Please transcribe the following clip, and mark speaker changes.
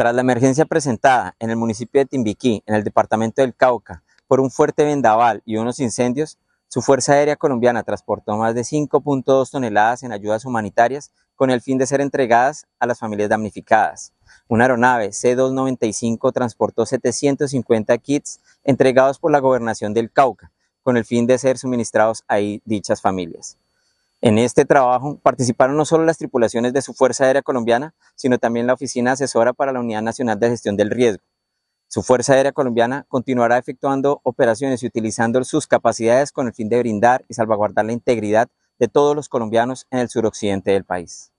Speaker 1: Tras la emergencia presentada en el municipio de Timbiquí, en el departamento del Cauca, por un fuerte vendaval y unos incendios, su Fuerza Aérea Colombiana transportó más de 5.2 toneladas en ayudas humanitarias con el fin de ser entregadas a las familias damnificadas. Una aeronave C-295 transportó 750 kits entregados por la Gobernación del Cauca con el fin de ser suministrados a dichas familias. En este trabajo participaron no solo las tripulaciones de su Fuerza Aérea Colombiana, sino también la Oficina Asesora para la Unidad Nacional de Gestión del Riesgo. Su Fuerza Aérea Colombiana continuará efectuando operaciones y utilizando sus capacidades con el fin de brindar y salvaguardar la integridad de todos los colombianos en el suroccidente del país.